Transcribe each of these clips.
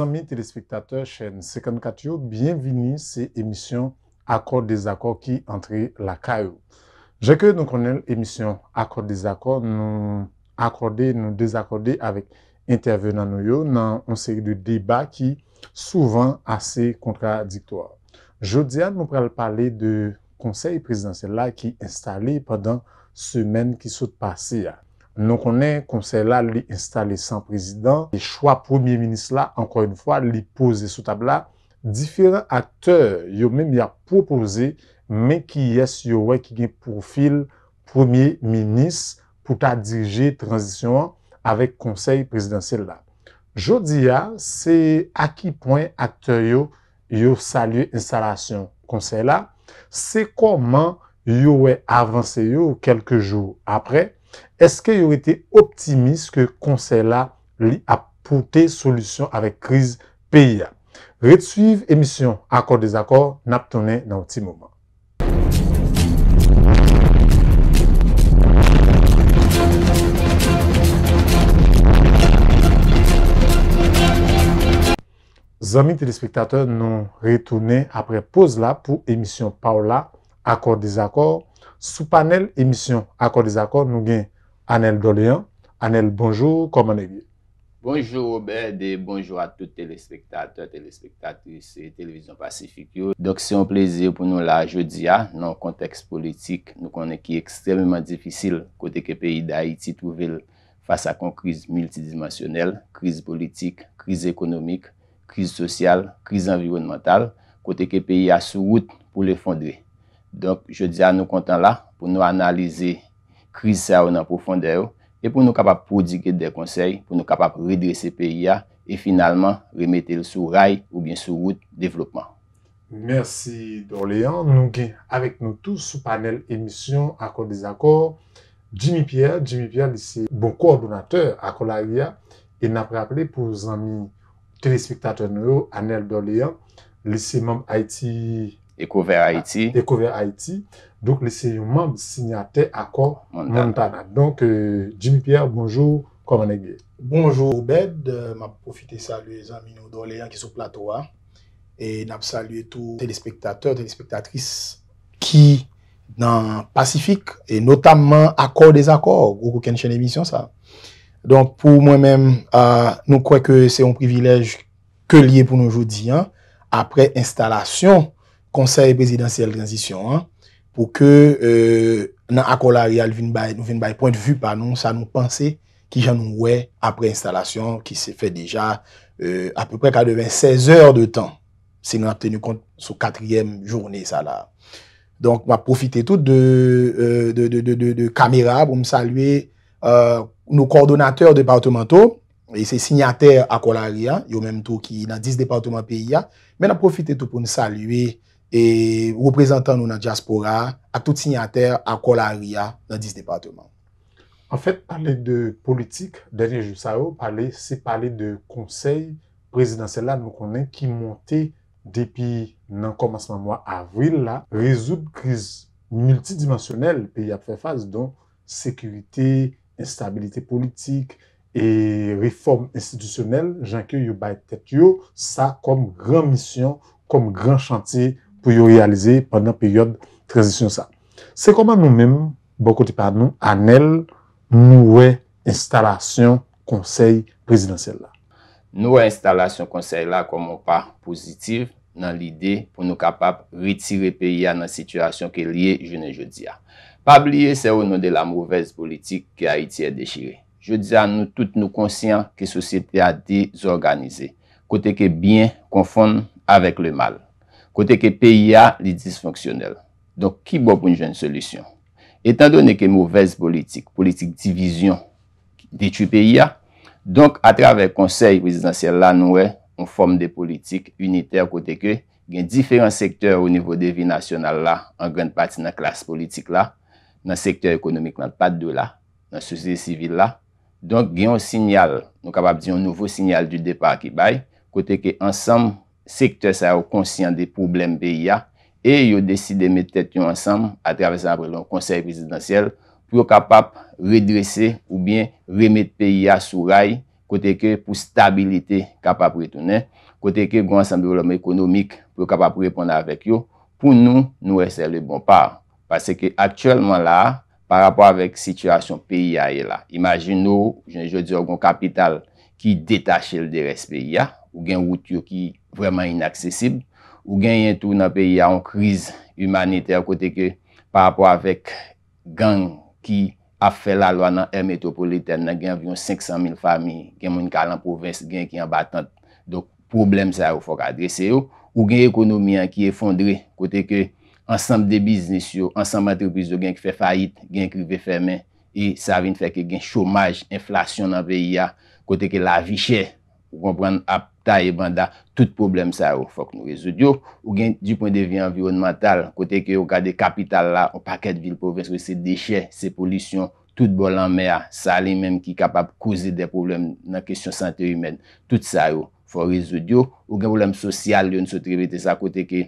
Sousan mi telespektate chen 54 yo, bienveni se emisyon Akord-Dezakord ki antre la K.E.U. Je ke nou konel emisyon Akord-Dezakord nou akorde nou dezakorde avik interve nan nou yo nan on seri de deba ki souvan ase kontradiktor. Jodian nou prel pale de konsey prezidentsel la ki instale padan semen ki soute pase ya. Non konen konsey la li instale san prezident. Chwa premier-ministre la, ankon yon fwa, li pose sou tabla. Diferent akteur yo men mi a propose men ki yes yo wè ki gen profil premier-ministre pou ta dirije transisyon an avèk konsey prezidentsel la. Jodi ya, se a ki poen akteur yo, yo salye instalasyon konsey la, se koman yo wè avanse yo kelke jou apre, Eske yorite optimist ke konsey la li apote solusyon avek kriz peya? Retsuiv emisyon Akor Desakor nap tounen nan oti mouman. Zami telespektate non retounen apre poz la pou emisyon Paola Akor Desakor Sou panel emisyon, akor dizakor, nou gen Anel Dorian. Anel, bonjou, koman evye? Bonjou, Robert, bonjou a tout telespektat, tout telespektat, tout televizyon pasifik yo. Dok se yon pleze pou nou la jodi ya, nou konteks politik, nou konen ki ekstrememan difisil kote ke peyi da Haiti touvel fasa kon kriz multidimensionel, kriz politik, kriz ekonomik, kriz sosyal, kriz environmental, kote ke peyi a sou wout pou le fondre. Donk, je di a nou kontan la pou nou analize kriz sa ou nan profonde yo e pou nou kapap prodike de konsey, pou nou kapap ridrese PIA e finalman remete sou ray ou bien sou route devlopman. Mersi Dorleyan, nou gen avèk nou tou sou panel emisyon akor-dizakor. Jimmy Pierre, Jimmy Pierre lise bon koordinatèr akor-dizakor e napraple pou zanmi telespektatèr nou, Anel Dorleyan, lise mom Aiti... Eko ver Haïti. Eko ver Haïti. Donc, le sè yon membe signate akor montana. Donc, euh, Jimmy Pierre, bonjour. Komanegye. Bonjour, Bed. Euh, M'ap profite saluè zanminou do leyan ki sou plateau a. Et n'ap saluè tou telespektatèr, telespektatris ki nan pacifik et notamman akor-desakor. Goukou ken chen emisyon sa. Donc, pou mwen men, euh, nou kwek ke se yon privilèj ke liye pou nou joudi. Apre instalasyon, konser presidansyel transisyon an, pou ke euh, nan akolaryal nou ven bay point vu pa nou, sa nou panse ki jan nou we apre instalasyon, ki se fe deja apre prek a deven 16 or de tan, se nou ap ten nou kont sou katryem jounè sa la. Donk, mwa profite tout de kamera euh, pou msalue euh, nou kordonatèr departemento, e se signatèr akolaryan, yo menm tou ki nan 10 departement PIA, men a profite tout pou msalue E reprezentan nou nan diaspora, atout sin yater, akola a ria nan dis departement. En fèt, pale de politik, Daniel Jussaro, pale se pale de konsey prezidansel la nou konen ki monte depi nan komansman mwa avril la, rezout kriz multidimensionel peyi ap fè faz don, sekurite, instabilite politik, e reforme institusyonel, jankyo yobay tèt yo, sa kom gran misyon, kom gran chantye, pou yo realize pwèndan pèyode trèzisyon sa. Se koman nou mèm, bokotipa nou, anel nou wè instalasyon konsey prezidansyè la. Nou wè instalasyon konsey la komon pa positif nan l'ide pou nou kapap ritire peyi anan situasyon ke liye jounen jodi a. Pa bliye se ou nou de la mouvez politik ki a iti e dechire. Jodi a nou tout nou konsyen ke sosyete a dezorganize, kote ke byen konfon avèk le mal. Kote ke PIA li disfonksyonel. Donk ki bo pou njen solusyon. Etan donen ke mouvez politik, politik divizyon, ditu PIA, donk a traver konsey presidansyel la noue, on form de politik uniter kote ke, gen diferent sektor ou nivou devy nasyonal la, an gwen pati nan klas politik la, nan sektor ekonomik nan pat do la, nan sosye civil la. Donk gen yon sinyal, nou kapap di yon nouvo sinyal du depa ki bay, kote ke ansam, sekte sa yo konsyen de problem PIA, e yo deside mette yon ansam, atravesan apre yon konsey prezidentsel, pou yo kapap redrese ou bien remet PIA sou ray, kote ke pou stabilite kapap retene, kote ke gwa ansam biolome ekonomik pou yo kapap reponda avek yo, pou nou nou rese le bon par. Pase ke aktyelman la, par apwa vek sityasyon PIA e la, imajin nou, jen je diyo gwen kapital ki detache el de res PIA, ou gen wout yo ki Vreman inaksesib. Ou gen yon tou nan peyi an kriz humaniter kote ke pa apwa vek gang ki a fè la lwa nan e metropolitèr nan gen avyon 500.000 fami gen moun kalan provins gen ki an batant do problem sa ou fok adrese yo. Ou gen ekonomi an ki e fondre kote ke ansam de biznis yo ansam antrepiz yo gen ki fè fayit gen ki ve fè men e sa vin fè ke gen chomaj inflasyon nan peyi ya kote ke la vichè ou konpren ap ta e banda Tout problem sa ou fòk nou rezoud yo. Ou gen di point de vie environnemental, kote ke yo gade kapital la, ou paket vil pou ven sou se dechè, se polisyon, tout bolan mè a, sa li menm ki kapap kouze de problem nan kesyon sante humèd, tout sa ou fòk rezoud yo. Ou gen problem sosyal, yon sou trivetè sa kote ke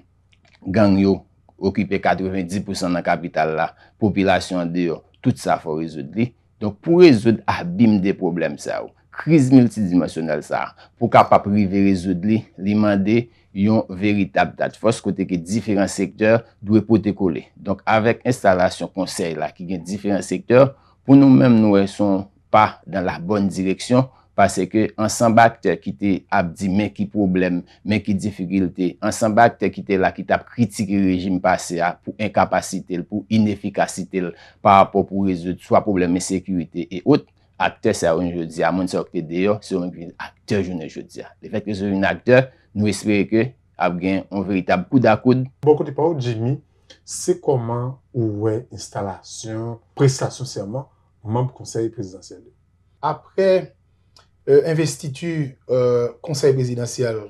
gang yo, okipe 90% nan kapital la, popilasyon de yo, tout sa fòk rezoud li. Donk pou rezoud ak bim de problem sa ou. kriz multidimensionel sa, pou kap ap rive rezoud li, li mande yon veritab dat fos kote ke diferant sektor dwe pou te kole. Donk avek instalasyon konsey la ki gen diferant sektor, pou nou mem nou e son pa dan la bon direksyon, pase ke ansan bakte ki te ap di men ki problem, men ki difikilte, ansan bakte ki te la ki tap kritike rejim pase a pou enkapasite, pou inefikasite, pa ap apopou rezoud, swa probleme sekwite e ot, akte sa yon jodia, moun sa okte deyo, sa yon akte jone jodia. Le fet ke sou yon akte, nou espere ke ap gen yon veritab kouda koud. Bon, kou di pa ou Jimmy, se koman ouwe instalasyon prestasyon seman moun konsey presidansyel? Apre euh, investi tu konsey euh, presidansyel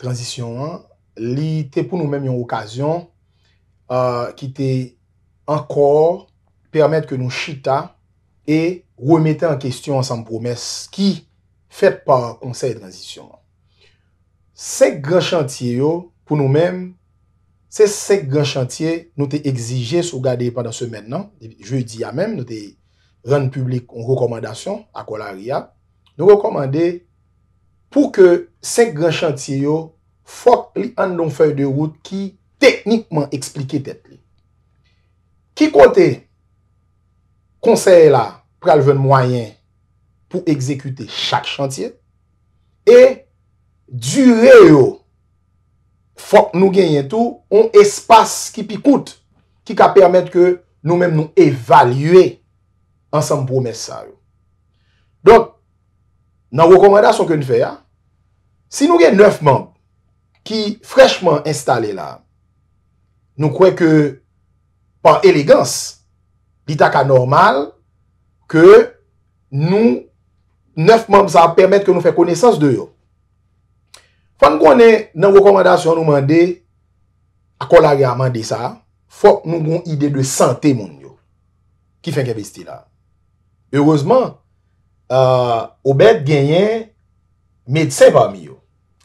transisyon an, li te pou nou men yon okasyon ki euh, te ankor permet ke nou chita e remete an kestyon an san promes ki fet pa konsey transisyon an. Sek gran chantye yo, pou nou men, se sek gran chantye non? nou te exije sou gade pandan se men nan, je di ya men, nou te ren publik an rekomandasyon, akwa la ria, nou rekomande pou ke sek gran chantye yo fok li an don fey de wout ki teknikman eksplike tet li. Ki kote konsey la pral ven mwayen pou ekzekute chak chantye, e dure yo fok nou genyen tou, on espas ki pi koute, ki ka permette ke nou menm nou evalue ansanm pou mes sa yo. Don, nan wakomanda son ken fè ya, si nou gen neufman ki frechman installe la, nou kwen ke pan elegans, bitaka normal, ke nou neuf mamb sa ap permet ke nou fè konesans de yo. Pan gwen nan rekomandasyon nou mande, akolage a mande sa, fòk nou gwen ide de sante moun yo, ki fèn ke besti la. Ereozman, obèd genyen medsev a mi yo.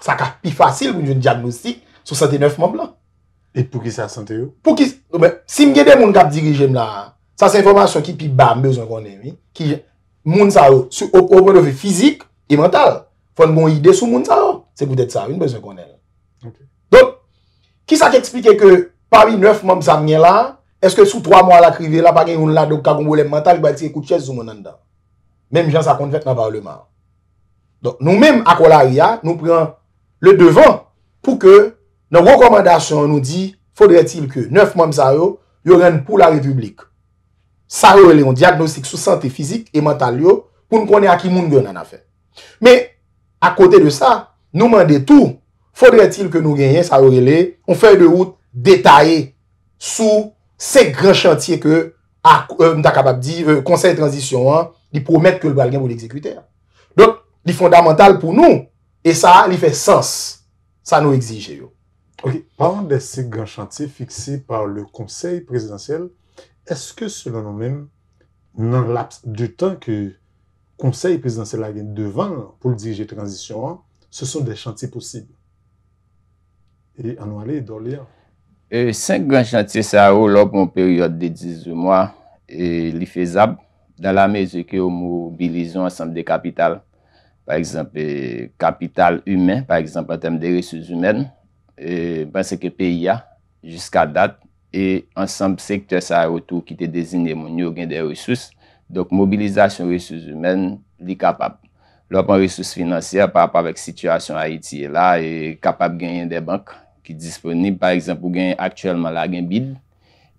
Sa ka pi fasil moun joun diagnostik sou sante neuf mamb la. Et pou ki sa sante yo? Si mwen genyen moun kap dirijem la, Sa se informasyon ki pi bam, bezon konnen. Ki moun sa yo, sou obre de ve fizik, e mental. Fon moun ide sou moun sa yo, se koutet sa yo, moun bezon konnen. Don, ki sa ki eksplike ke pari 9 moun zamyen la, eske sou 3 moun la krive la, pari yon la do kagoumbo le mental, ba ti ekout chez sou moun an dan. Mem jan sa konfek nan pari le moun. Don, nou men akola ria, nou pren le devan, pou ke, nan rekomandasyon nou di, foudre til ke 9 moun zamyen yo ren pou la republik. Sarele yon diagnostik sou sante fizik E mental yo pou nou konen a ki moun gen an a fe Men A kote de sa nou mande tou Fodre til ke nou genyen sarele On fe de route detaye Sou se grand chantier Ke ak mta euh, kapab di euh, Konseil Transition 1 Li promette ke l balgen vou li ekzekute Don li fondamental pou nou E sa li fe sens Sa nou ekzije yo Paran de se grand chantier fixi par le konseil Prezidentiel Est-ce que selon nous-mêmes, dans l'apte du temps que Conseil Présidentiel a eu devant pour diriger Transition 1, ce sont des chantiers possibles? Et Anouale, Dorlea? Euh, cinq grands chantiers, ça a oh, eu lors de mon période de 18 mois et l'effet ZAP, dans la mesure que nous mobilisons ensemble des capitales, par exemple, euh, capitales humaines, par exemple, en termes de ressources humaines, euh, parce que PIA, jusqu'à date, E ansanb sekte sa e wotou ki te dezine moun yo gen de resous. Dok mobilizasyon resous yomen li kapap. Lopan resous finansyer pa apap avek sityasyon Haiti e la, e kapap genyen de bank ki disponib. Par exemple, ou genyen aktuelman la gen BID.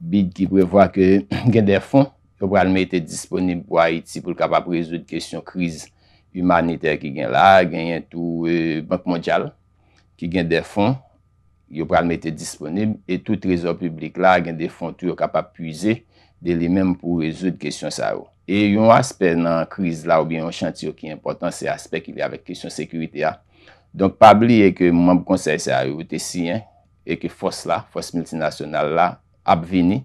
BID ki prevoa ke gen de fon. Pe pralme ite disponib pou Haiti pou kapap rezo de kesyon kriz humaniter ki gen la. Genyen tou e, bank mondyal ki gen de fon. yo pralme ete disponib e tout rezo publik la gen defon tou yo kapap puize de li menm pou rezoud kresyon sa yo. E yon aspe nan kriz la ou bi yon chanti yo ki important se aspe ki vi avek kresyon sekurite ya. Donk pabli e ke mwamb konser se a yo te siyen e ke fos la, fos multinasyonal la ap vini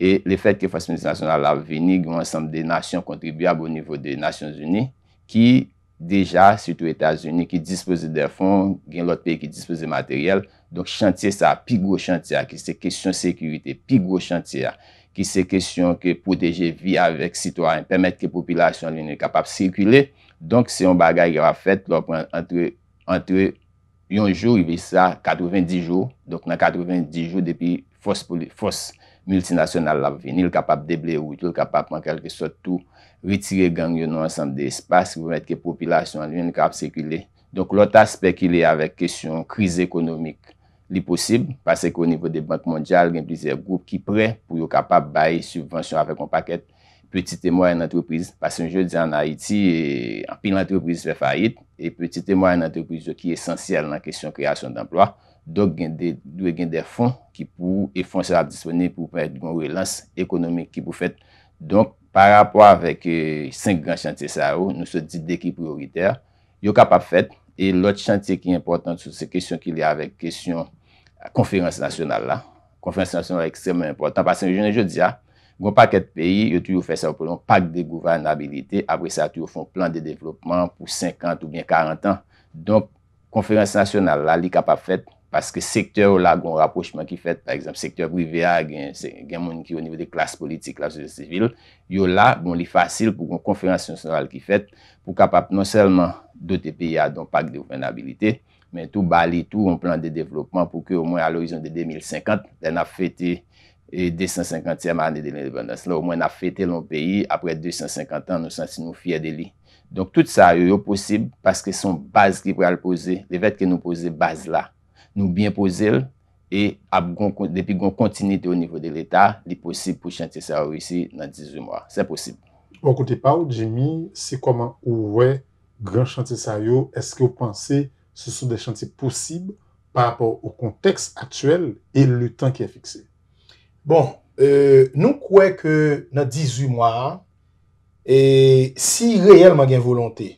e le fet ki fos multinasyonal la ap vini gen yon ansanm de nasyon kontribuyab ou nivou de nasyon zuni ki deja sitou Etasuni ki dispose de fon, gen lot pe ki dispose materyel Donk chantye sa pi gro chantye a ki se kesyon sekurite, pi gro chantye a ki se kesyon ki proteje vi avek sitwa, permèt ki popilasyon li nè kapap sikule. Donk se yon bagay yon a fèt, lò pou antre yon jò, yon jò yon vis sa 90 jò, donk nan 90 jò depi fos multinasyonal la veni, lè kapap deblè ou, lè kapap man kelke sotou, ritire gang yon ansam de espasyon, permèt ki popilasyon li nè kapap sikule. Donk lota spekile avek kesyon kriz ekonomik, li posib, pase ki o nivou de bank mondyal gen plizer goup ki pre pou yo kapap baye subvensyon avek an paket, peti temoy an antroprizi, pase yon je di an Haiti, e, an pil antroprizi fe fayit, e peti temoy an antroprizi yo ki esensyel nan kesyon kreasyon d'amplwa, dok gen de fonds ki pou, e fonds se la disponi pou pe yon relans ekonomik ki pou fet. Donk, pa rapwa avek 5 e, gran chanti SAO, nou se di deki prioriter, yo kapap fet, e lot chantiye ki important sou se kesyon ki li avek kesyon konferans nasyonal la. Konferans nasyonal ekstremè important. Pasen, jenè jodi ya, gwen pa ket peyi, yo tou yo fè sa wè pronon pak de gouvanabilite, apre sa tou yo fon plan de devlopman pou 50 ou bien 40 an. Don, konferans nasyonal la li kapap fèt paske sektèr ou la gwen raprochman ki fèt par exemple, sektèr privè a gen gen moun ki yo nivè bon, de klas politik, klas civil, yo la gwen li fàsil pou konferans nasyonal ki fèt pou kapap non sèlman do te piya don pak de ouvenabilite, men tou bali, tou ou plan de devlopman pou ke ou mwen al orizon de 2050, den a fete 250e ane de l'independence la, ou mwen a fete l'on peyi apre 250 ane, nou sansi nou fye de li. Donk tout sa yo yo posib, paske son baz ki pou al pose, le vet ki nou pose baz la, nou bien pose el, e ap gong kontinite ou nivou de l'Etat, li posib pou chante sa orisi nan 18 mwa. Se posib. Mwen bon, kote pa ou jimi, se koman ou wè Gran chanti sa yo, eske ou panse se sou de chanti posib pa rapor ou konteks aktuel e le tan ki e fikse? Bon, nou kwe ke nan 18 mwa, e si reyelman gen volante,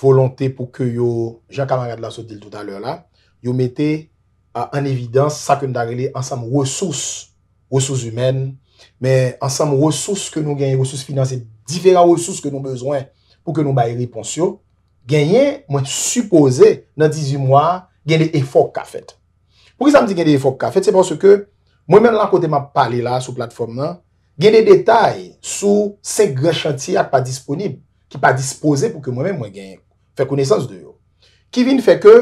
volante pou ke yo, Jean-Claude Adlaso di l tout aler la, yo mette an evidans sakon darele an sam resous, resous humen, men an sam resous ke nou gen, resous finanse, diferan resous ke nou bezwen pou ke nou bay ripons yo, genyen mwen suppose nan 18 mwa genye efok ka fet. Pwè sa mdi genye efok ka fet, se pwòsè ke mwen men lakote mwen pale la sou platform nan, genye detay sou se gwen chantye ak pa disponib, ki pa dispose pou ke mwen men mwen genye fè kounesans de yo. Ki vin fè ke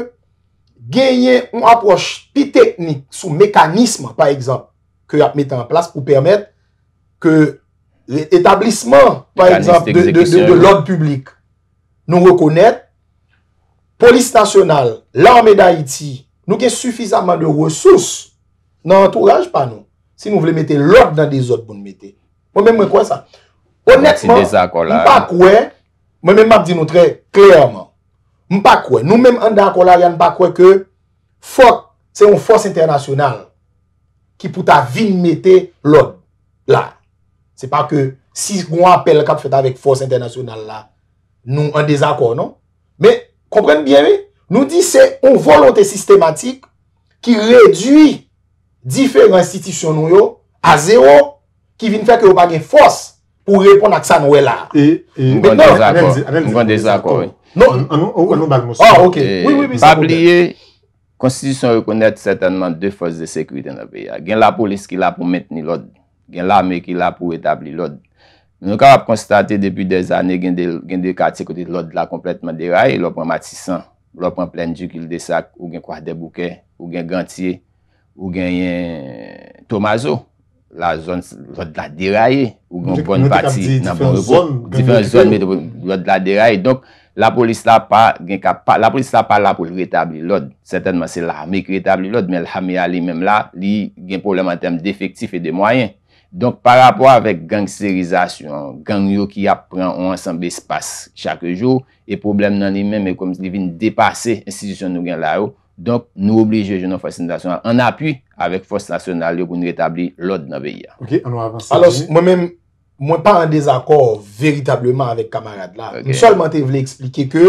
genyen mwen aproche pi teknik sou mekanisme, pa ekzap, ki ap metan plas pou pwèmèt ke etablisman, pa ekzap, de lòd publik, Nou rekonet, polis nasyonal, l'armè d'Haïti, nou gen soufisaman de resous, nou entourage pa nou, si nou vle mette l'ob nan de zot bon mette. Mwen men mwen kwen sa? Honetman, mwen pa kwen, mwen men mwen di nou tre, klerman, mwen pa kwen, nou men mwen an de akola, yon mwen pa kwen ke, fok, se yon fos internasyonal, ki pou ta vin mette l'ob, la. Se pa ke, si mwen apel kap fote avèk fos internasyonal la, nou an dezakor, non? Me kompren bien, nou di se an volante sistematik ki redwi diferan institisyon nou yo non, a zero ki vin fèk yo bagen fòs pou repon ak sa nou we la. E, e, anèlize, anèlize, anèlize. Mwen desakor, anèlize. Mwen desakor, anèlize, anèlize. Non, anèlize, anèlize, anèlize. Ah, ok, oui, oui, oui. Bab liye, konstitusyon yo konèt sètenman dè fòs de sekwit en apè ya. Gen la polis ki la pou metni lòd, gen la me ki la pou etabli lòd. Nou kap ap konstate depi de zane gen de kati kote lode la kompletman deraye, lopan matisan, lopan plen dik il de sak, ou gen kwa de bouke, ou gen gantye, ou gen yon tomazo, la zon lode la deraye, ou gen bon pati nan bon repos, difen zon lode la deraye. Donk la polis la pa gen kap, la polis la pa la pou lretabli lode, setenman se la me kretabli lode, men l hame a li menm la, li gen problem an tem de efektif e de mwayen. Donk, par rapport avèk gangsterizasyon, gangyo ki ap pran ou ansanbe spas chakè jò, e problem nan li men, mè komis li vin depase institisyon nou gen la yo, donk nou oblije jè nou fòs national an api avèk fòs national yo pou nou retabli lòd nou beya. Ok, an nou avansan. Alòs, mwen mèm, mwen pa an dezakò vèritableman avèk kamarade la. Mèm chalman te vle eksplike ke,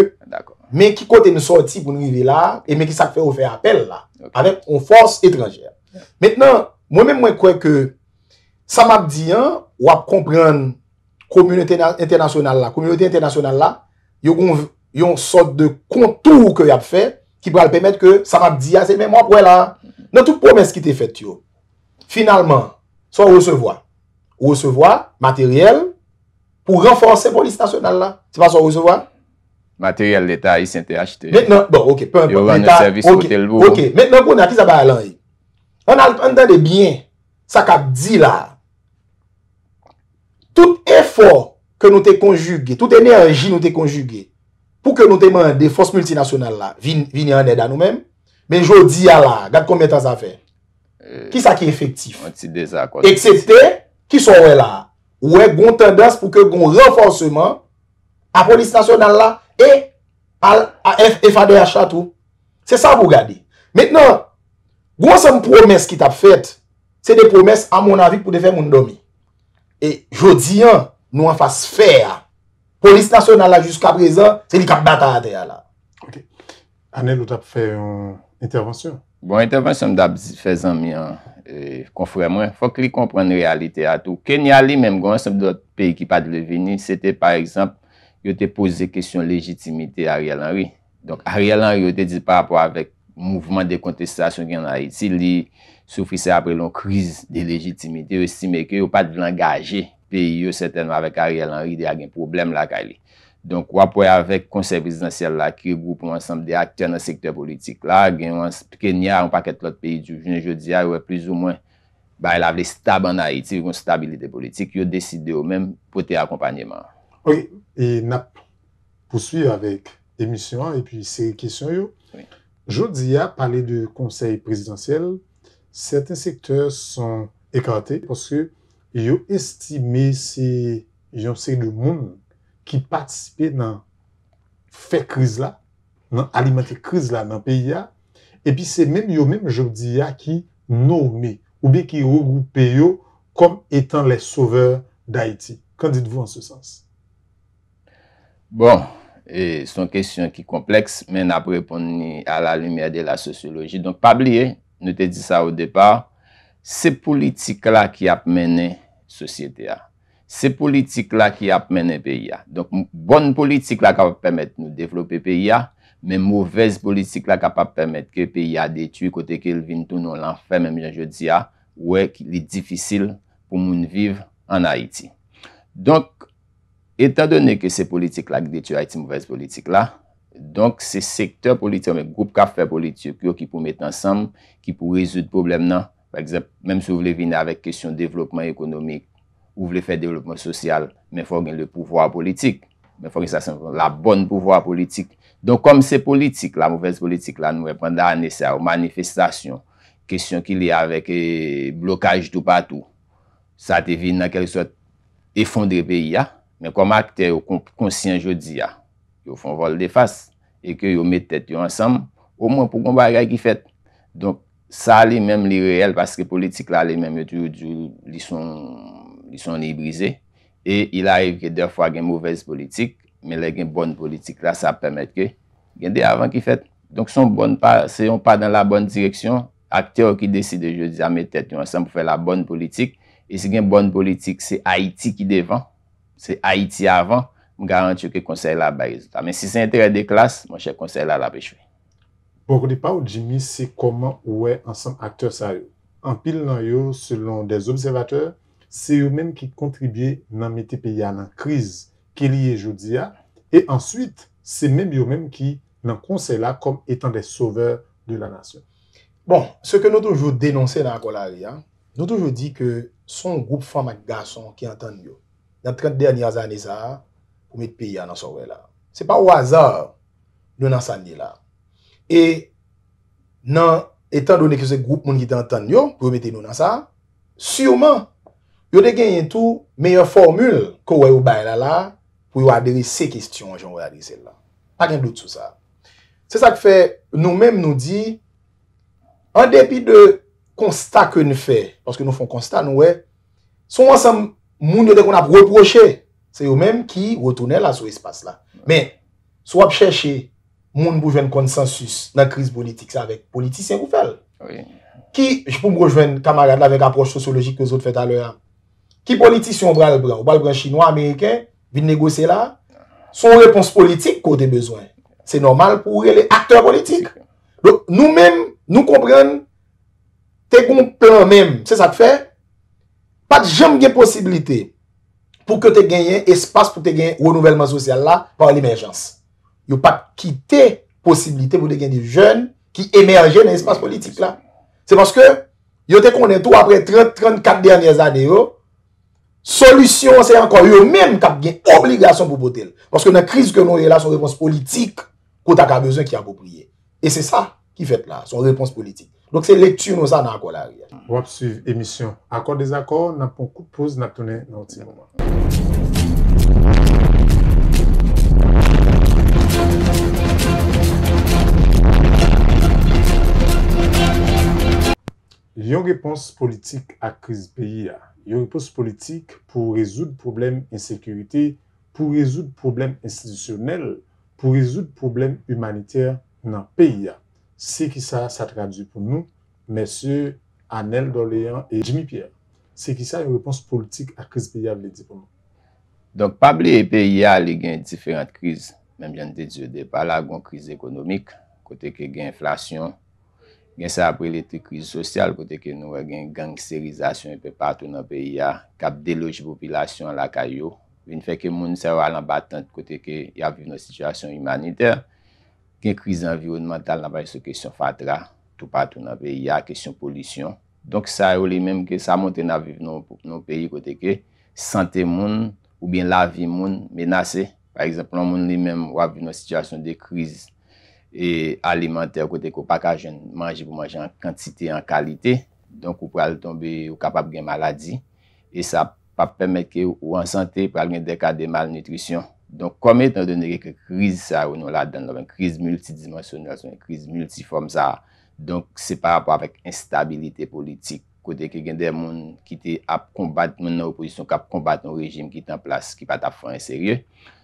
mèm ki kote nou soti pou nou yive la, mèm ki sak fè ou fè apel la, avèk, mwen fòs etranjè. Mètnen, m Samap diyan wap kompren Komunite internasyonal la Komunite internasyonal la Yon sot de kontou ke wap fe Ki pral pemet ke samap diyan ah, Se mè mwap wè la Non tout pou mè s ki te fèt yo Finalman, sou a recevoi Recevoi materyel Pou renfonse boli stasyonal la Si pa sou a recevoi Materyel l'Etat yi sente achite Yon wane servis wote l'ou Mètenan pou nan ki zaba lan yi An alp entende bien Sak ap di la tout efor ke nou te konjuge, euh, tout enerji nou te konjuge, pou ke nou te man de fos multinasyonal la, vin yon deda nou men, ben jodi ya la, gade konmetan sa fe, ki sa ki efektif, eksepte, ki so we la, we goun tendans pou ke goun renforceman, a polis nasyonal la, e fade yachatou, se sa pou gade, metnen, goun se m pou promes ki tap fet, se de promes a moun avit pou defen moun domi, E jodi an nou an fase fè a, polis nasyonal la jiska prezan, se li kan batan a te a la. Ok. Anel ou tap fè yon intervansyon? Bon, intervansyon mdap fè zan mi an e, konfren mwen. Fok li kompran realite a tou. Kenyali menm gwa ansap dot peyi ki pat le vini, sete par ekzamp, yote pose kesyon legitimite Ariel Henry. Donk Ariel Henry yote di par apwa avèk mouvman de kontestasyon ki an la iti li... soufise apre loun kriz de legitimite, yo estime ke yo pat langaje pe yo setenman avèk Ariel Henry di agen problem la ka li. Donk wap wè avèk konsey prezidansyèl la ki yo goup moun ansanm de aktyen nan sekte politik la, gen wans pke nye anpaket lout peyi djou jounen jodi ya, yo wè plis ou mwen bay la vle stab anayi, ti yon stabilite politik, yo deside yo mèm pou te akompanyeman. Oui, et na ppoussoui avèk emisyon, et pi se kisyon yo, jodi ya, pale de konsey prezidansyèl, Sèten sektèr son ekratè, poske yo estime se, joun sek de moun, ki patisipe nan fè kriz la, nan alimentè kriz la nan peyi ya, epi se men yo men joun diya ki noume, oube ki yo goupè yo, kom etan le soveur d'Haïti. Kan dite vou an se sens? Bon, son kèsyon ki kompleks, men ap reponni a la lumiè de la sosiologi. Don pabliye, Nou te di sa ou depa, se politik la ki ap mene sosyete a. Se politik la ki ap mene peyi a. Donk, bon politik la kapap permette nou devlope peyi a, men mouvez politik la kapap permette ke peyi a detu kote ke il vintou nou lan fèm mèm jan jodi a, wèk li difisil pou moun viv an Haiti. Donk, etadone ke se politik la ki detu Haiti mouvez politik la, Donk se sektèr politèr, mèk goup kafèr politèr pyo ki pou mèt ansèm, ki pou rezout problem nan. Fèk zèm, mèm sou vle vina avèk kèsyon devlopman ekonomik, ou vle fèk devlopman sosyal, mè fò gen lè pouvoar politik. Mè fò gen sa sèm fò la bonn pouvoar politik. Donk kom se politik, la mouvèz politik la nou e repanda anè sè, ou manifestasyon, kèsyon ki li avèk e, blokaj tout patou. Sa te vina kèl sou fèk effondre bè ya, mè kom akte ou konsyen jodi ya. yo fon vol de fas, e ke yo metet yo ansam, ou mwen pou komba agay ki fet. Donk, sa li menm li reel, paske politik la li menm yo tou li son li brize, e il arrive ke der fwa gen mouvez politik, me le gen bon politik la, sa pemet ke gen de avan ki fet. Donk, son bon pa, se yon pa dan la bon direksyon, akter ki deside yo di a metet yo ansam pou fe la bon politik, e se gen bon politik, se Haiti ki devan, se Haiti avan, m garanti yo ke konsey la bayez. Tamen si se entere de klas, mwen che konsey la la pechwe. Boko de pa ou Jimmy, se koman ouwe ansam akter sa yo. An pil nan yo, selon des observateur, se yo menm ki kontribye nan metepi ya nan kriz ke liye joudi ya, e answit, se menm yo menm ki nan konsey la kom etan de soveur de la nasyon. Bon, se ke nou toujou denonsen nan akolari ya, nou toujou di ke son goup famak gason ki antan yo. Nan 30 dernyaza anezar, met piya nan son wè la. Se pa wazav yon nan sanye la. E nan etan do neke se group moun ki te antan yon, yon mette yon nan sa, syouman, yon de genyen tou meyon formule ko wè yon bayla la pou yon aderise se kistyon yon wè aderise la. Pa gen dout sou sa. Se sa ke fè, nou mèm nou di, an depi de konsta ke nou fè, paske nou fon konsta nou wè, souman san moun yon de kon ap reproche Se yo menm ki wotounen la sou espas la. Men, sou ap chèche moun boujwen konsensus nan kriz politik, se avek politik senkou fel. Ki, jpoum boujwen kamarade la vek aproch sosyologik yozot fèt alè ya. Ki politik son bralbran, ou bralbran chinois, amerikè, vin negose la, son repons politik kode bezwen. Se normal pou oure le akteur politik. Nou menm nou komprèn te goun plan menm. Se sa k fè, pat jem gen posibilitey. pou ke te genyen espase pou te genyen renouvelman sosyal la par l'emerjans. Yo pa kite posibilite pou te genyen di jen ki emerje nan espase politik la. Se baske, yo te konen tou apre 30-34 dernyen zade yo, solusyon se ankon yo men kap genyen obligasyon pou botel. Baske nan kriz ke nou yon la son repons politik, pou ta ka bezon ki apopriye. E se sa ki fet la, son repons politik. Dok se letu nou sa nan gwa la riyan. Wap suiv, emisyon. Akor desakor, nan ponkou pose nan tonnen nan ti mouman. Yon repons politik ak kriz peyi ya. Yon repons politik pou rezoud problem insekurite, pou rezoud problem institisyonel, pou rezoud problem humaniter nan peyi ya. Se ki sa, sa tradu pou nou, mese Anel Doleyan e Jimmy Pierre. Se ki sa, yon repons politik ak krizi piya vle di pou nou. Donk, pabli e piya li gen yon diferant krizi, menm gen de diyo de pala, yon krizi ekonomik, kote ke gen inflasyon, gen sa apreleti krizi sosyal, kote ke nou gen gangsterizasyon, yon pe patou nan piya, kap deloji popilasyon la kayo. Vin fe ke moun se walan batant kote ke yon vif nan situasyon imaniter, gen krizi envirounmantal nan baye se kresyon fatra, tou patou nan ve ya kresyon polisyon. Donk sa ou li menm ke sa monte nan viv nou peyi kote ke sante moun ou bin la vi moun menase. Par exemple, an moun li menm wap vi nou situasyon de krizi e alimenter kote ko pa ka jen manje pou manje an kantite an kalite. Donk ou pral tombe ou kapab gen maladi. E sa pa ppermet ke ou an sante pral gen dekade mal nutrisyon. Donk kome etan dene gen krizi sa ou nou la dan nou, en krizi multidimensionel, son krizi multiform sa, donk se par rapport avèk en stabilite politik, kote gen den moun ki te ap kombat nou nan oposisyon, ki ap kombat nou rejim ki te an plas ki pa ta fwa en serye.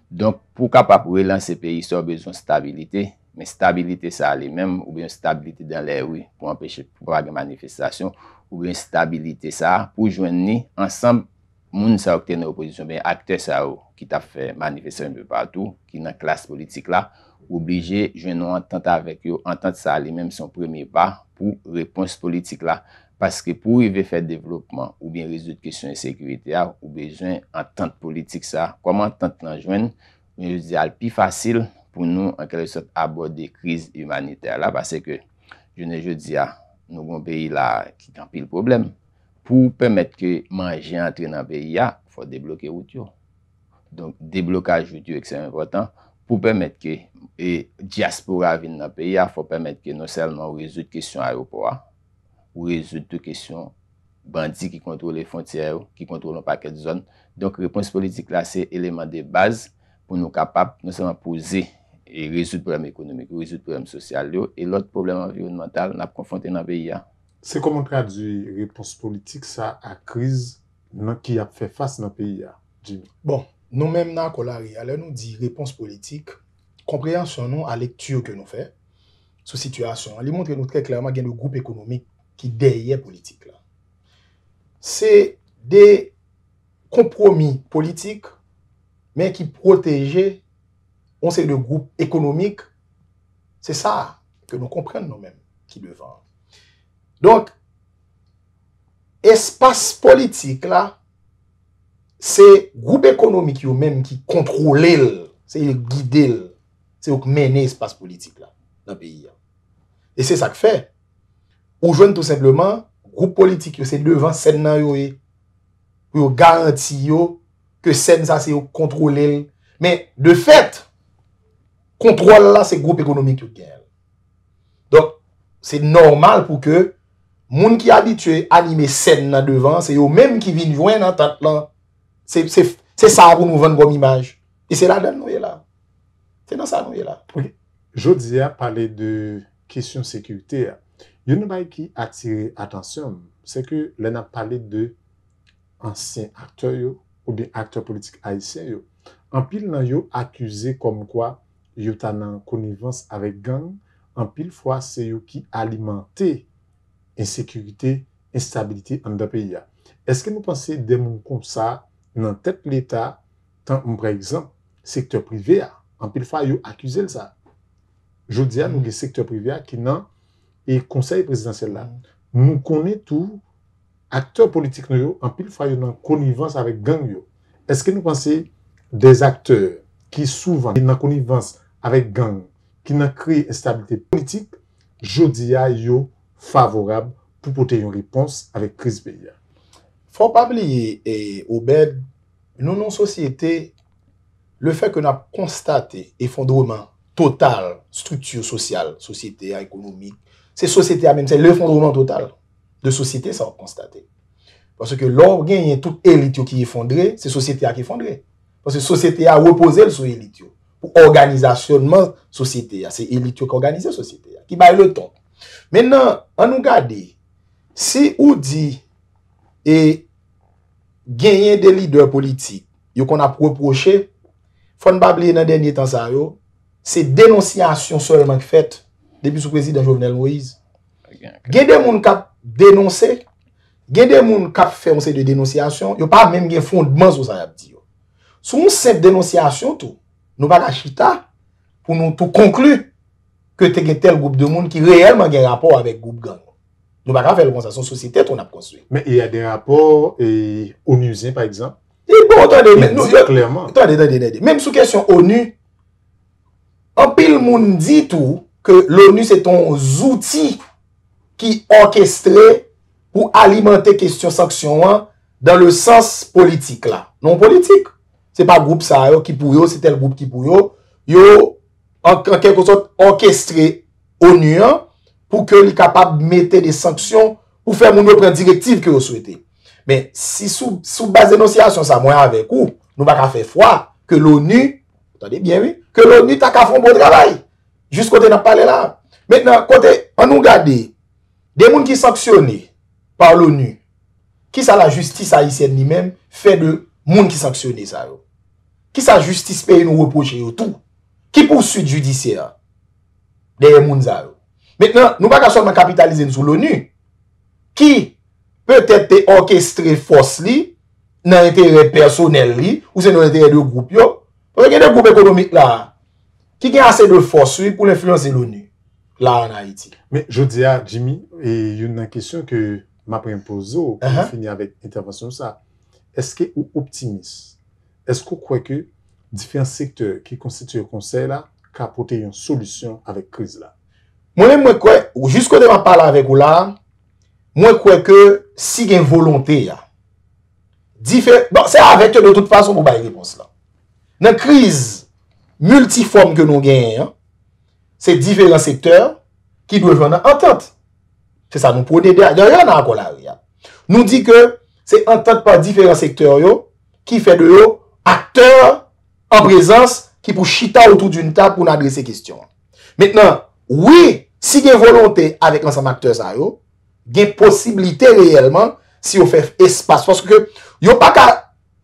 Donk pou kap ap ou elan se peyi, sor bezon stabilite, men stabilite sa ale menm, ou ben stabilite dan lè wè, pou empèche pou bag manifestasyon, ou ben stabilite sa, pou jwen ni ansam, moun sa oktene oposisyon, ben akter sa ok, ki ta fè manifestan yon bè patou, ki nan klas politik la, oblije, jwen nou an tenta avèk yo, an tenta sa alè mèm son premi va, pou repons politik la. Paske pou yon ve fè devlopman, ou ben rezout kisyon en sekurite ya, ou ben jwen an tent politik sa, koman tent nan jwen, jwen je di al pi fasil pou nou an kele sot abo de kriz humanitè la, pase ke jwen je di ya, nou bon peyi la ki tan pi l probleme. pou pèmèt kè manje antre nan BIA, fò dè bloke wout yo. Donk, dè blokaj wout yo eksemen vòtan, pou pèmèt kè e, diaspora vin nan BIA, fò pèmèt kè nonselman wèzout kèsyon aropoa, wèzout kèsyon bandi ki kontrolè fontyè yo, ki kontrolè an pakèd zon. Donk, repons politik la se eleman de baz pou nou kapap nonselman pouze wèzout problem ekonomik, wèzout problem sosyal yo, e lot problem avyonemental nap konfante nan BIA. Se komon tra di repons politik sa akriz ki ap fe fas nan peyi ya, Jimmy? Bon, nou menm nan kolari, alè nou di repons politik, kompreyan son nou a lektur ke nou fe, sou situasyon, li montre nou tre klerman gen nou goup ekonomik ki deye politik la. Se de kompromis politik, men ki proteje, on se de goup ekonomik, se sa ke nou kompreman nou menm ki devan. Donk, espase politik la, se goup ekonomik yo menm ki kontrole l, se yon guide l, se yon mene espase politik la nan peyi ya. E se sak fe, ou jwen tout sebleman, goup politik yo se devan sen nan yo e, pou yo garanti yo, ke sen sa se yon kontrole l. Men, de fet, kontrole la se goup ekonomik yo gen. Donk, se normal pou ke, Moun ki habituye anime sen nan devan, se yo menm ki vinjwen nan tat lan, se sa abou mou ven gom imaj. E se la dan nouye la. Se nan sa nouye la. Jodi a pale de kesyon sekurite ya. Yon nan bay ki atire atansyon, se ke lena pale de ansyen akteyo ou de akte politik aisyen yo. Anpil nan yo akuse kom kwa yo tan nan konivans avek gang, anpil fwa se yo ki alimante ensekurite, enstabilite an da peya. Eske nou panse de moun kon sa nan tet l'Etat tan mpre exemple, sektor privea, an pil fwa yo akuse lsa. Jodia nou gen mm. sektor privea ki nan e konsey presidansel la, moun mm. konen tou akteur politik nou yo an pil fwa yo nan konivans avèk gang yo. Eske nou panse de akteur ki souvan nan konivans avèk gang yo, ki nan kreye enstabilite politik, jodia yo akuse. favorab pou pote yon ripons avek kriz beya. Fon Pavli e Obed, nou nou sosyete, le fe kon ap konstate efondroman total stryptyo sosyal, sosyete a ekonomi, se sosyete a menm, se l'efondroman total de sosyete sa wak konstate. Pwase ke lor gen yon tout elityo ki efondre, se sosyete a ki efondre. Pwase sosyete a repose l sou elityo pou organizasyonman sosyete a, se elityo ki organize sosyete a, ki bay le tonk. Mènen, an nou gade, si ou di e genyen de lider politik yo kon ap reproche, fon bab liye nan denye tansaryo, se denonsyasyon sorè mank fèt, debi sou prezid dan Jovenel Moïse, genyen moun kap denonsè, genyen moun kap fè monsè de denonsyasyon, yo pa mèm gen fondman sou sa yabdi yo. Sou moun sep denonsyasyon tou, nou baga chita pou nou tou konkluy, ke te gen tel goup de moun ki reèlman gen rapor avèk goup gang. Nou ba grafèl kon sa son sosité ton ap konstruye. Men, y a den rapor, onyusen par exemple? Y bon, tande, mèm sou kèsyon ONU, anpil moun di tou ke l'ONU se ton zouti ki orkestre pou alimante kèsyon saksyon an dan le sens politik la. Non politik. Se pa goup sa yo, ki pou yo, se tel goup ki pou yo, yo, an kekosot ankesre ONU an pou ke li kapap mette de sanksyon pou fe moun yo pren direktive ke yo souwete. Men, si sou bas denosiyasyon sa mwen avek ou, nou baka fe fwa ke l'ONU, tande bien vi, ke l'ONU ta ka fon bon travay. Jus kote nan pale la. Mwen nou gade, de moun ki sanksyone par l'ONU, ki sa la justis ayisyen ni men fe de moun ki sanksyone sa yo. Ki sa justis pe yon ou pou che yo tou. Ki pou suit judisye la? Deye moun zaro. Mètnen, nou baka sòk man kapitalize sou l'ONU. Ki pè tè tè orkestre fòs li nan etè re personel li ou sè nan etè re dè ou goup yo. Ou sè gè dè goup ekonomik la. Ki gen asè dè fòs li pou l'influansi l'ONU la an a iti. Mè, jò di a, Jimmy, yon nan kèsyon ki m apren pozo pou finye avèk intervensyon sa. Eske ou optimist? Eske ou kwek yo Diferent sektor ki konstituye konsey la, ka apote yon solusyon avek kriz la. Mwen mwen kwe, ou jisko deman pala avek ou la, mwen kwe ke si gen volonte ya. Diferent, bon se avek yo de tout fason pou baye repons la. Nan kriz multiforme gen nou gen ya, se diferent sektor ki dwe ven nan entente. Se sa nou pou dede, ya yon nan akola ou ya. Nou di ke se entente pa diferent sektor yo, ki fe de yo, akteur an prezans ki pou chita outou d'un ta pou nan adrese kestyon. Metnan, wè, si gen volontè avèk lansam akteur sa yo, gen posibilité lèyèlman si non, yo fè espas. Foske yo pa ka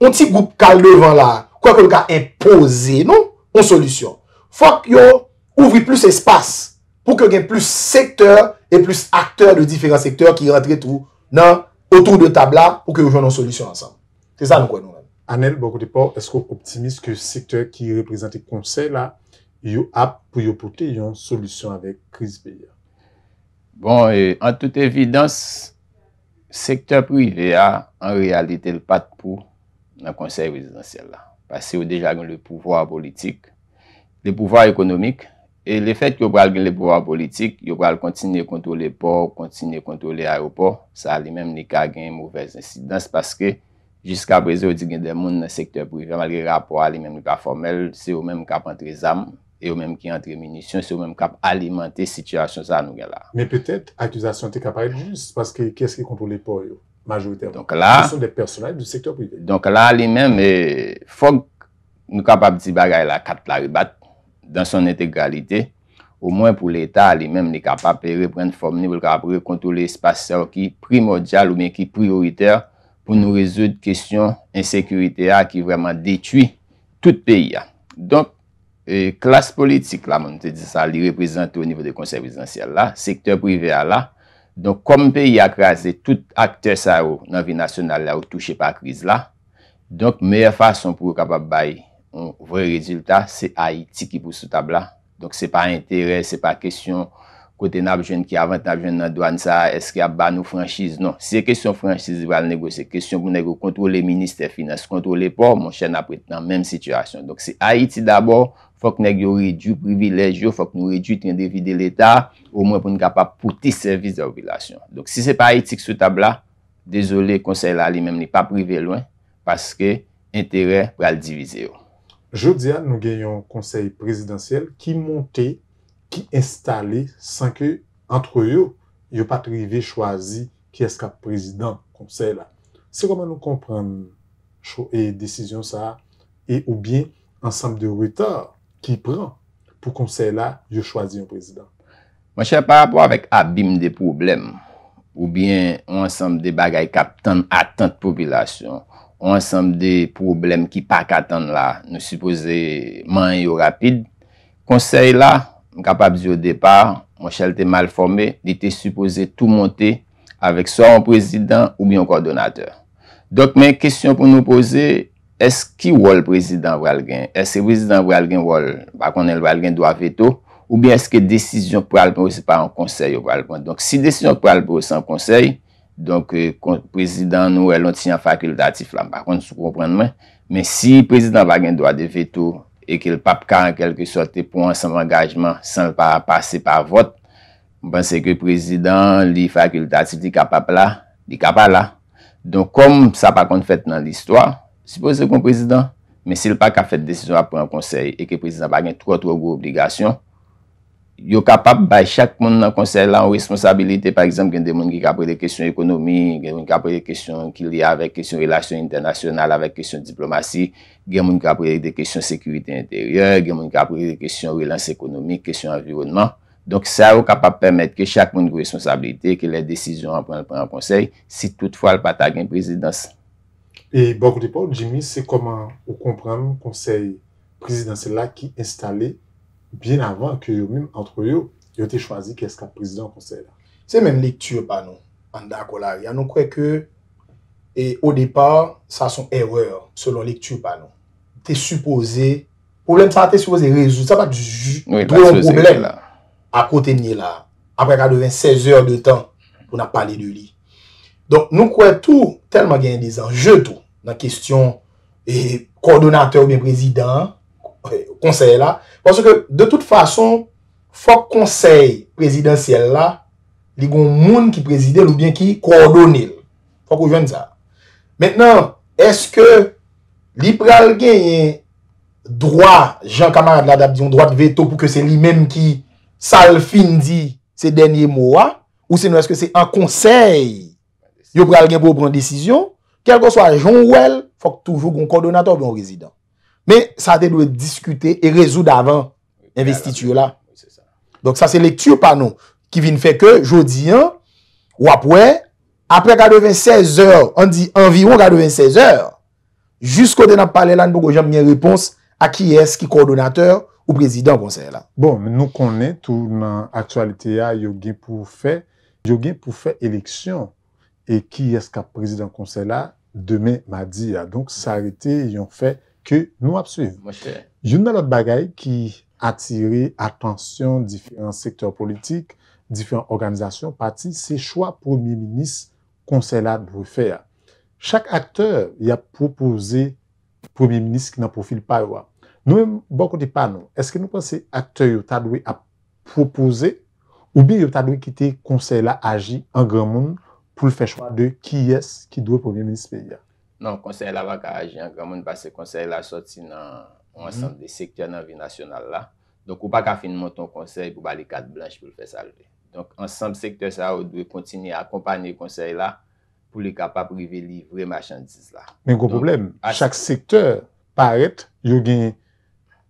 onti goup kal devan la, kwa kèl ka impose, nou, an solusyon. Fok yo ouvri plus espas, pou kè gen plus sektèr et plus akteur de diferent sektèr ki rentre tout nan, outou de tabla, pou kè yo joun an solusyon ansam. Tè sa nou kwen nou. Anel Bogotepor, esko optimist ke sektor ki reprezenti konsey la yo ap pou yo pote yon solusyon avek kriz beya? Bon, en tout evidans, sektor privé a en realite l pat pou nan konsey rezidentsel la. Pase yo deja gen le pouvoi politik, le pouvoi ekonomik, e le fet yo bral gen le pouvoi politik, yo bral kontine kontole port, kontine kontole aroport, sa li menm ni ka gen mouvez insidans, paske... Jiska aprezo di gen den moun nan sektor prive, malge rapwa li menm li ka formel, se ou menm ka ap entre zam, e ou menm ki entre munisyon, se ou menm ka ap alimante situasyon sa nou gen la. Me petet, akizasyon te kapare ljus, paske keske kontrole po yo, majoriterno? Donk la, li menm, e, fok nou kapap di bagay la kat la ribat, dan son integralite, ou mwen pou l'Etat li menm li kapap e reprende form nivou, kapap repkontrole espasyon ki primodyal ou menm ki prioriter, pou nou rezoud kestyon ensekurite a ki vreman detui tout peyi a. Donk, e, klas politik la, moun te di sa li reprezentou au nivou de konservizansyal la, sektèr privè a la, donk kom peyi akrase tout akter sa ou, nanvi nasyonal la ou touche pa kriz la, donk meyè fason pou ou kapab bay ou vre rezultat, se a iti ki pou sou tab la, donk se pa interè, se pa kestyon, kote nabjwen ki avant nabjwen nan douan sa, eske ya ban ou franjiz, non. Se kesyon franjiz val nego, se kesyon pou negyo kontrole minister finance, kontrole pa, moun chen apret nan menm situasyon. Se Haiti d'abor, fok negyo rejou privilej yo, fok nou rejou ten devide l'Etat, ou mwen pou nga pa pouti servis de ovilasyon. Si se pa Haiti k sou tabla, desole, konsey la li menm ni pa prive lwen, paske entere val divize yo. Jodia, nou genyon konsey prezidansyel ki monte ki instale san ke antro yo, yo pa trive chwazi ki eskap prezident konsey la. Se koman nou kompran cho e desisyon sa e ou bien ansam de rutor ki pran pou konsey la, yo chwazi yon prezident. Mwen chè pa rapor avèk abim de poublem ou bien ansam de bagay kap tan atant popilasyon, ansam de poublem ki pak atan la nou suppose man yo rapid konsey la m kapap di yo depar, m chal te mal formé, di te suppose tou monté avèk so an prezidant ou bi an kordonatèr. Dok men, kèsyon pou nou pose, esk ki wol prezidant wè al gen? Esk prezidant wè al gen wol, bakon el wè al gen do avè tou, ou bi esk ke desisyon pou al pou se pa an konsey ou wè al pou. Donk si desisyon pou al pou se an konsey, donk euh, prezidant nou el on ti an fakultatif la, bakon sou kompren men, men si prezidant wè al gen do avè tou, e ke l pape ka ankelke sote pou ansem anganjman san l pa pase par vot, mpense ke prezidant li fakultati li kapap la, li kapap la. Don kom sa pa kont fèt nan l istwa, si pose kon prezidant, men si l pa ka fèt desizwa pou an konsey, e ke prezidant pa gen tro tro go obligasyon, yo kapap bay chak moun an konsey lan responsabilite, par exemple, gen de moun ki kapre de kesyon ekonomi, gen moun kapre de kesyon ki li avèk, kesyon relasyon internasyonal, avèk kesyon diplomasi, gen moun kapre de kesyon sekurite intèryè, gen moun kapre de kesyon relans ekonomi, kesyon environman. Donk sa yo kapap permèt ke chak moun responsabilite, ke le desisyon an pren an konsey, si toutfwa al pata gen prezidans. E bok de pa, Jimmy, se koman ou kompran konsey prezidans la ki installe Bien avan ke yo mime antro yo, yo te chwazi kes ka prezidant konsey la. Se men liktur panon, an da kolari, an nou kwe ke, e o depan, sa son erreur, selon liktur panon. Te suppose, problem sa a te suppose rezou, sa pa di jjou, do yon problem la, a kote mne la, apre ka devin 16 or de tan pou na pale de li. Don nou kwe tou, telman genye de zan, je tou nan kestyon kordonate ou mwen prezidant, konsey la, pwase ke de tout fason fok konsey prezidansyel la, li goun moun ki prezidel ou bien ki kordonel fok ou jwenn za menen, eske li pral gen dwa, jan kamarad la dap di yon dwa dve to pou ke se li men ki sal fin di se denye moua, ou se nou eske se an konsey yo pral gen pou pran desisyon, kel kon so a joun wèl fok toujou goun kordonator vyon rezidant men sa de nou e diskute e rezou davan investitio la. Donk sa se lektur pa nou ki vin fe ke jodi an wapwe, apre gadevinsesez or, an di environ gadevinsesez or, jisko de nan pale lan bo gojan mwen repons a ki es ki kondonateur ou prezident konser la. Bon, nou konen tou nan aktualite ya yo gen pou fe, yo gen pou fe eleksyon, e ki es ka prezident konser la, demen madi ya, donk sa rete yon fe ke nou ap suy. Yon nan lot bagay ki atire atansyon diferent sektor politik, diferent organizasyon, pati, se chwa premier minis konsey la dwe fè ya. Chak akteur ya propouze premier minis ki nan profil pa ywa. Nou yon bonkou di panou, eske nou konsey akteur yo ta dwe a propouze, ou bi yo ta dwe ki te konsey la aji an gran moun pou l fè chwa de ki yes ki dwe premier minis pe ywa. Non, konsey mhm. la va ka aje. Kwa moun pa se konsey la soti nan sektèr nan vi nasyonal la. Donk ou pa ka fin moun ton konsey pou ba li kat blanj pou lè fè salve. Donk ansam sektèr sa ou dwe kontini akompany konsey la pou lè kapap prive li vre machandiz la. Men gwo problem. Chak sektèr paret yo gen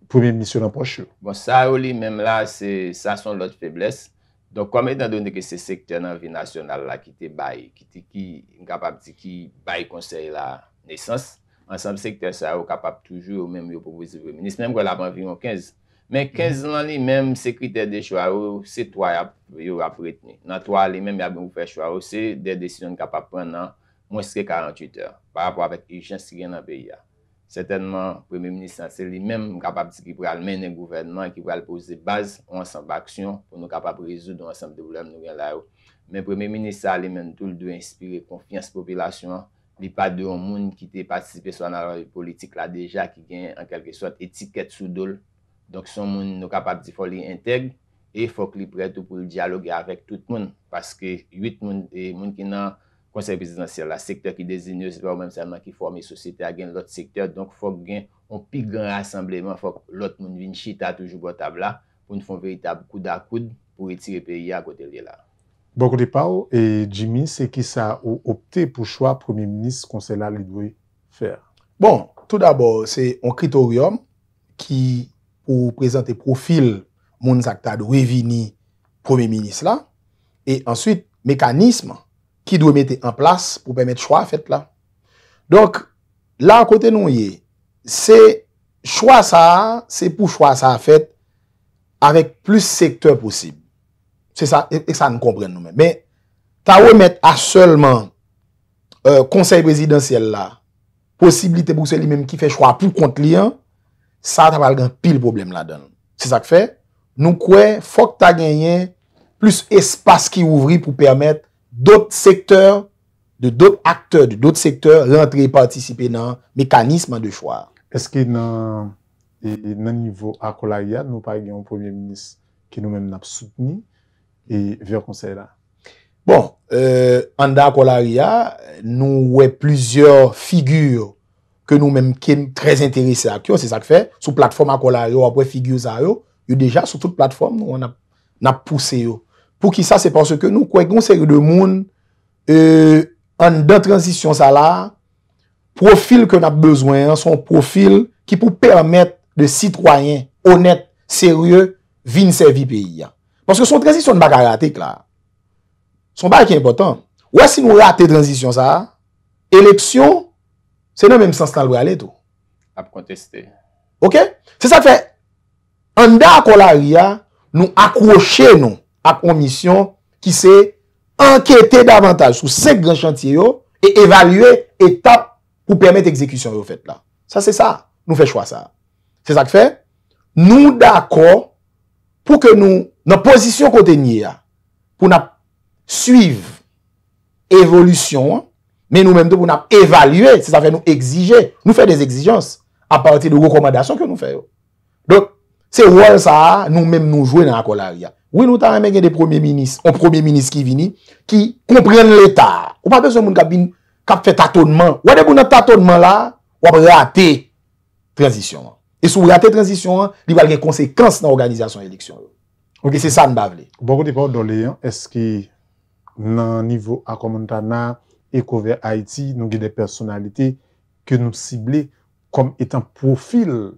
pou li misyonan poch yo. Bon, sa ou li menm la se sa son lòt febles. Donk kwa mè tan donè ke se sekter nan vi nasyonal la ki te bay, ki te ki nkapap di ki bay konsey la nesans, ansanm sekter sa yo kapap toujou yo mèm yo proposi vremenis, mèm kwa la van viron 15. Mèm 15 nan li mèm sekter de chou a yo, se to a yo rapret ni. Nan to a li mèm ya bè mou fè chou a yo, se de desisyon nkapap pran nan mwenske 48 an, parapwa apèk ki jansk gen nan beyi a. Sètenman, premè mènis sa li mèm m kapab ti ki pou al mènen gouvernman ki pou al pose baz ansemb aksyon pou nou kapab rezoud ansemb devlèm nou gen la yo. Mèm premè mènis sa li mèn tout l dewe inspire konfians popilasyon. Li padou an moun ki te patisipe sa nan alan politik la deja ki gen an kelke sot etiket sou dol. Donk son moun nou kapab ti foli enteg e fok li pretou pou l dialogi avèk tout moun. Paske ywit moun ki nan... konsèl presidansèl la. Sèktèr ki dèzine, sepèw mèm sèlman ki fòm e sòsètè a gen lòt sèktèr, donk fòk gen, on pi gen rè asèmblèman, fòk lòt moun vin chita toujou gò tab la, pou nou fòm vèritab koud a koud, pou retire pèy ya gòtèl de la. Bon, kou de pa ou, e Jimmy, se ki sa ou optè pou chwa premier-ministre konsèl la li dwe fèr? Bon, tout d'abò, se on kritorium ki ou prezante profil moun zakta dò revini premier-ministre la, e answit mekan ki dwe mette an plas pou pwemet chwa fèt la. Donk, la an kote nou ye, se chwa sa, se pou chwa sa fèt avèk plus sektèr posib. Se sa, e, e sa nou kompren nou men. Men, ta wè mette an selman euh, konsey presidensyèl la, posibite pou se li menm ki fè chwa pou kont li an, sa ta valgan pil problem la don. Se sa k fè, nou kwe, fòk ta genyen plus espas ki ouvri pou pwemet D'ot sektèr, de d'ot akteur, de d'ot sektèr, l'antre y patisipe nan mekanisme an de fwa. Eske nan, nan nivou Akolaria, nou pa y gen yon premier-ministre ki nou men nap soutenu, e vye yon konsey la? Bon, an euh, da Akolaria, nou wey plizyor figyur ke nou men ken trez enterese ak yo, se sak fe, sou platform Akolaria, apwe figyur za yo, yo deja sou tout platform nou wey nap pousse yo. pou ki sa se panse ke nou kwek goun seri de moun e, an dan transisyon sa la, profil ke nan ap bezwen, son profil ki pou permette de sitwoyen onet, seriou, vin se vi peyi ya. Panske son transisyon nan baka ratek la. Son baka ki important. Ou as si nou ratek transisyon sa la, eleksyon, se nan menm sens nan lwe ale tou. Ape konteste. Ok? Se sa fe, an da akola ria, nou akroche nou. ak omisyon ki se anketè davantage sou sek gran chantiyè yo, e evalüè etap pou permèt ekzekisyon yo fèt la. Sa se sa, nou fè chwa sa. Se sa k fè, nou d'akò, pou ke nou nan posisyon kote nye ya, pou nap suiv evolüsyon, men nou menm tè pou nap evalüè, se sa fè nou ekzijè, nou fè des ekzijans, a parati de rekomadasyon ke nou fè yo. Don, se wè sa, nou menm nou jwè nan akolaryan. Ou yon ta yon men gen de premier minis, ou premier minis ki vini, ki kompren l'Etat. Ou pa bez yon moun kap fe tatonman. Ou ade moun nan tatonman la, wap reate transisyon an. E sou reate transisyon an, li val gen konsekans nan organizasyon eleksyon an. Ok, se sa n'bavle. Boko di pa ou do le yon, eske nan nivou akomantana e kover Haiti, nou gen de personalite ke nou sible kom etan profil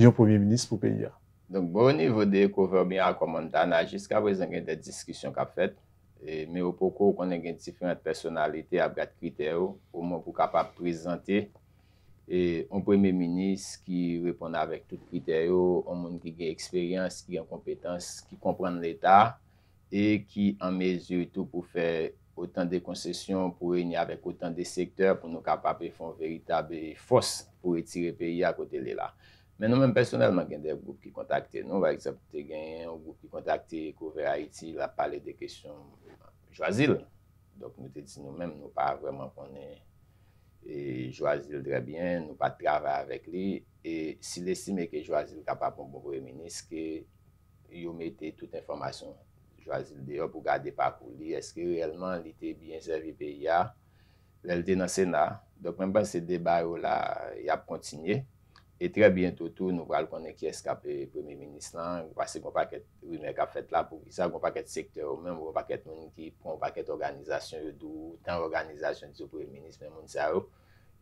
yon premier minis pou pe yon. Donk bon nivou de kover mi akoman dana, jiska wèz an gen de diskisyon kap fet, mè wè pou kou konen gen diferent personalite ap gat kriter yo, ou moun pou kapap prezante, ou moun pou mè minis ki repon avèk tout kriter yo, ou moun ki gen eksperyans, ki gen kompetans, ki kompran l'Etat, e ki an mezur tou pou fè otan de konsesyon, pou reyni avèk otan de sektèr pou nou kapap pe fon veritabè fos pou etire pe ya kote lè la. Men nou men personelman gen de yon goup ki kontakte. Nou va eksepte gen yon goup ki kontakte kouve Haiti la pale de kesyon Joazil. Donk nou te di nou men nou pa vreman konen e Joazil drebyen nou pa travè avèk li e si l'estime ke Joazil kapap yon bonbo e meniske yon mette tout informasyon Joazil de yon pou gade pakou li eske relman li te byen servipè ya relte nan sena donk men ben se debay ou la yap kontinye E tre bientotou nou pral konen ki eskape premye minis lan, yon pa se kon paket rime ka fet la pou ki sa kon paket sektor, men mwen paket moun ki pon paket organizasyon, yon tan organizasyon di sou premye minis men moun se aro,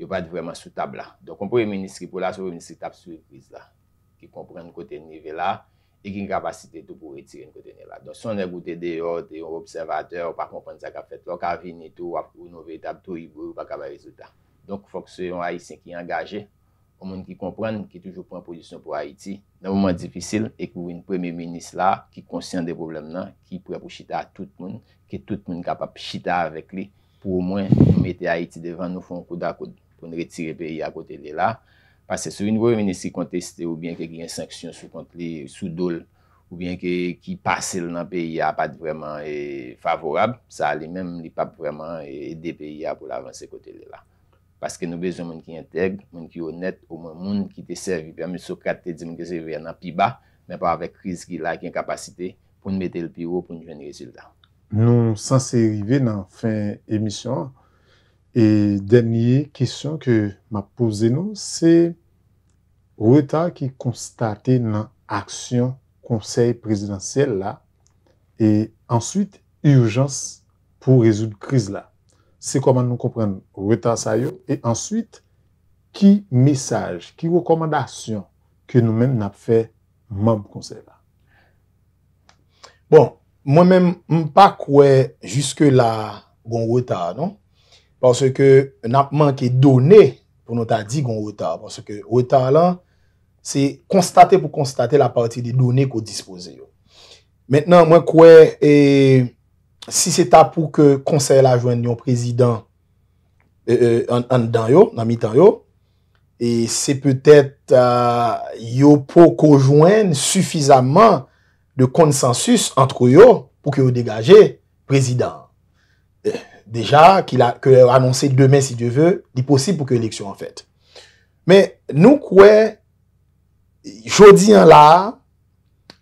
yon pat vreman sou tab la. Don kon premye minis ki pou la sou premye minis ki tap sou viz la, ki kon pren yon kote nive la, e ki n kapasite tou pou retire yon kote nive la. Don son e goute de yon, de yon observateur, ou pa kon pren se ka fet la, ou ka vini tou wap pou nou vey tab tou yibou, ou pa kaba rezultat. Don fok se yon a yi sen ki yi ang Ou mwen ki kompran, mwen ki toujou pran pozisyon pou Haiti, nan mwen mwen difisil, ek ou mwen premye menis la, ki konsyen de problem nan, ki pran pou chita tout mwen, ki tout mwen kapap chita avèk li, pou ou mwen mette Haiti devan nou fon kouda pou nretire peyi a kote le la. Pase sou mwen mwen menis ki konteste ou bien ki gen sanksyon sou kontli, sou dole, ou bien ki pase l nan peyi a pat vreman e, favorab, sa li mwen li pap vreman e, de peyi a pou l avanse kote le la. Paske nou bezon moun ki enteg, moun ki onet, ou moun moun ki te servi. Pya moun soukate te di moun ki servi anan pi ba, men pa avek kriz ki la ki an kapasite pou nme te lpi ou pou nje veni rezultat. Nou san se rive nan fin emisyon, e denye kisyon ke ma pose nou se reta ki konstate nan aksyon konsey prezidentsel la, e answit urjans pou rezout kriz la. Se koman nou kompren retan sa yo? E answit, ki mesaj, ki rekomandasyon ke nou men nap fe moun konser la? Bon, mwen men mpa kwe jiske la goun retan, non? Panswe ke nap manke donen pou nou ta di goun retan. Panswe ke retan la, se konstate pou konstate la parti de donen kou dispose yo. Mwen kwe... E, si se ta pou ke konser la jwen yon prezident e, e, an dan yo, nan mitan yo, e se petet yo pou ko jwen sufizamman de konsensus antro yo pou ke yo degaje prezident. E, deja, ke anonsi demen si de ve, di posib pou ke eleksyon an fèt. Men nou kwe, jodi an la,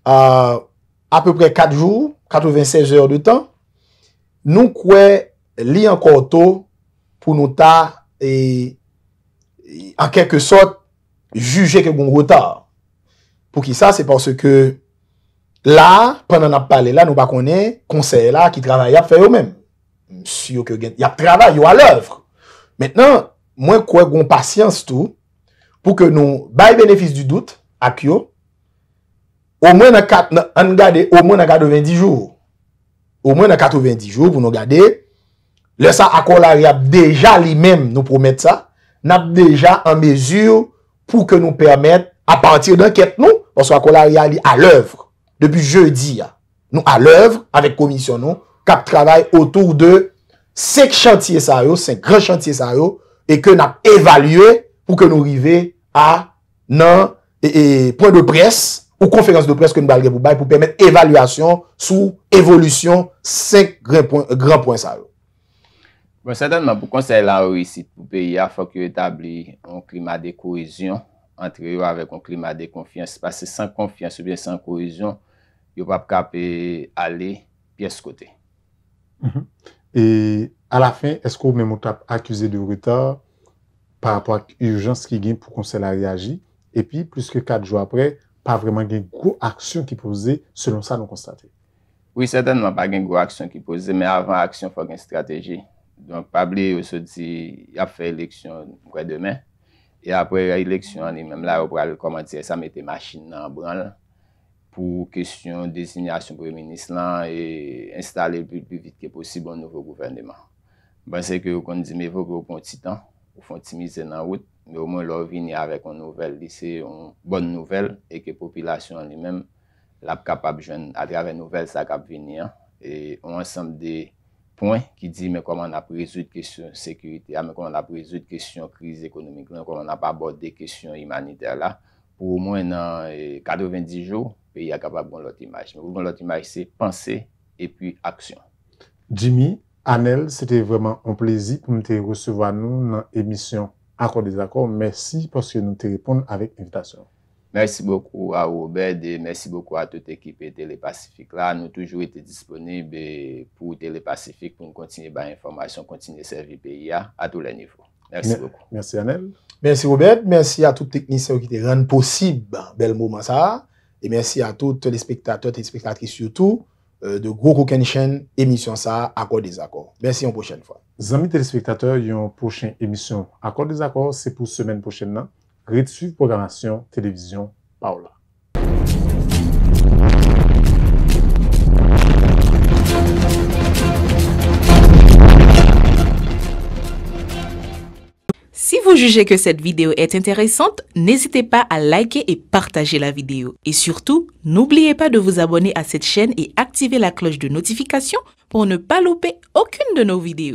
a peu pre 4 joun, 96 joun de tan, nou kwe li an konto pou nou ta e an kek ke sot juje ke goun gouta. Pou ki sa, se pwase ke la, pandan ap pale la nou pa kone, konseye la ki travay ap fe yo men. Msi yo ke gen, yap travay, yo al evre. Metnan, mwen kwe goun pasyans tou pou ke nou bay benefis du dout ak yo, ou mwen ak kat an gade, ou mwen ak kade 20 jouw. Ou mwen nan 90 jou, pou nou gade, lè sa akolari ap deja li mèm nou pou mèd sa, nap deja an mezur pou ke nou pèrmèd apantir d'ankèt nou, anso akolari a li alèvre, debi jeudi, nou alèvre, avèk komisyon nou, kap travay otou de 5 chantiye sa yo, 5 gran chantiye sa yo, e ke nap evalye pou ke nou rive a nan point de presse, ou konferansi de preske nou balge pou bay pou pèmèt evalüasyon sou evolüsyon senk gran pwens a yo. Bon, sètenman, pou konsey la ou isi pou pe, ya fòk yo etabli an klima de kouizyon antre yo avèk an klima de konfiansi pasè san konfiansi ou bien san kouizyon yo pa pkape ale piè s kote. Mm-hmm. E, a la fin, esko ou mè moutap akuse de vruta par apwa urjans ki gen pou konsey la reagi? E pi, plus ke kat jou aprej, pa vreman gen kou aksyon ki pose, selon sa nou konstate. Oui, certainement pa gen kou aksyon ki pose, men avan aksyon fok gen strateji. Donk pabli ou se di, ap fè eleksyon mkwa demen, e ap fè eleksyon, ane menm la ou pral komantire sa mette machin nan branl, pou kesyon desinyasyon pou menis lan, e instale lpou lpou vite ke posibon nouvo gouvernement. Ben se ke ou kon di me vok ou kontitan, ou fonti mize nan wot, Ou mwen lor vini avè kon nouvel li se yon bon nouvel e ke popilasyon li mèm l ap kapab jwen ati avè nouvel sa kap vini an. E ou mwen san de pon ki di me kom an ap rezu kresyon sekurite, me kom an ap rezu kresyon kriz ekonomik, me kom an ap abote de kresyon imanite la. Ou mwen nan 90 e, jou, pe y a kapab bon lot imaj. Bon lot imaj se panse e pi aksyon. Jimmy, Anel, se te vèman on plezi mte recevo an nou nan emisyon Akon de zakon, mersi pou se nou te repon avèk mentasyon. Mersi boku a Oubert, mersi boku a tout ekipe Telepacifik la. Nou toujou ete disponib pou Telepacifik pou nou kontinye ba informasyon, kontinye servi pe ya a tou lè nivou. Mersi boku. Mersi Anel. Mersi Oubert, mersi a tout teknisyon ki te ren posib bel mouman sa. Mersi a tout telespektatot et spektatris yotou. Euh, de Goku Kenshin, emisyon sa Akon Desakon. Mersi yon pochen fwa. Zami telespektate yon pochen emisyon Akon Desakon, se pou semen pochen nan. Retuiv programasyon Televizyon Paola. Si vous jugez que cette vidéo est intéressante, n'hésitez pas à liker et partager la vidéo. Et surtout, n'oubliez pas de vous abonner à cette chaîne et activer la cloche de notification pour ne pas louper aucune de nos vidéos.